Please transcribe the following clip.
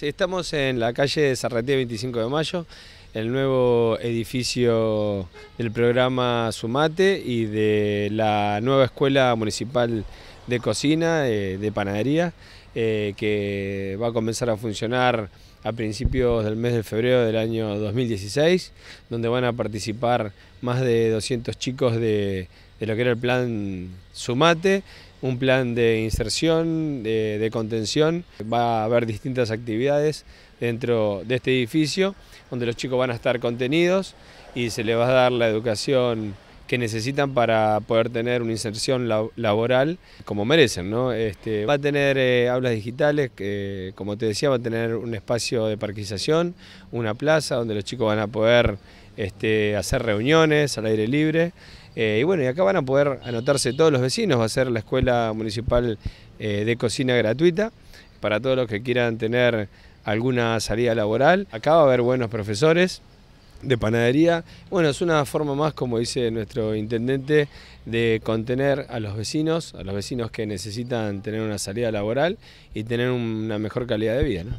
estamos en la calle de Sarretía 25 de Mayo, el nuevo edificio del programa Sumate y de la nueva escuela municipal de cocina, eh, de panadería, eh, que va a comenzar a funcionar a principios del mes de febrero del año 2016, donde van a participar más de 200 chicos de lo que era el plan Sumate un plan de inserción, de, contención. Va a haber distintas actividades dentro de este edificio, donde los chicos van a estar contenidos y se les va a dar la educación que necesitan para poder tener una inserción laboral como merecen. ¿no? Este, va a tener eh, aulas digitales, que, como te decía, va a tener un espacio de parquización, una plaza donde los chicos van a poder este, hacer reuniones al aire libre. Eh, y bueno, y acá van a poder anotarse todos los vecinos, va a ser la Escuela Municipal eh, de Cocina gratuita para todos los que quieran tener alguna salida laboral. Acá va a haber buenos profesores de panadería. Bueno, es una forma más, como dice nuestro intendente, de contener a los vecinos, a los vecinos que necesitan tener una salida laboral y tener una mejor calidad de vida.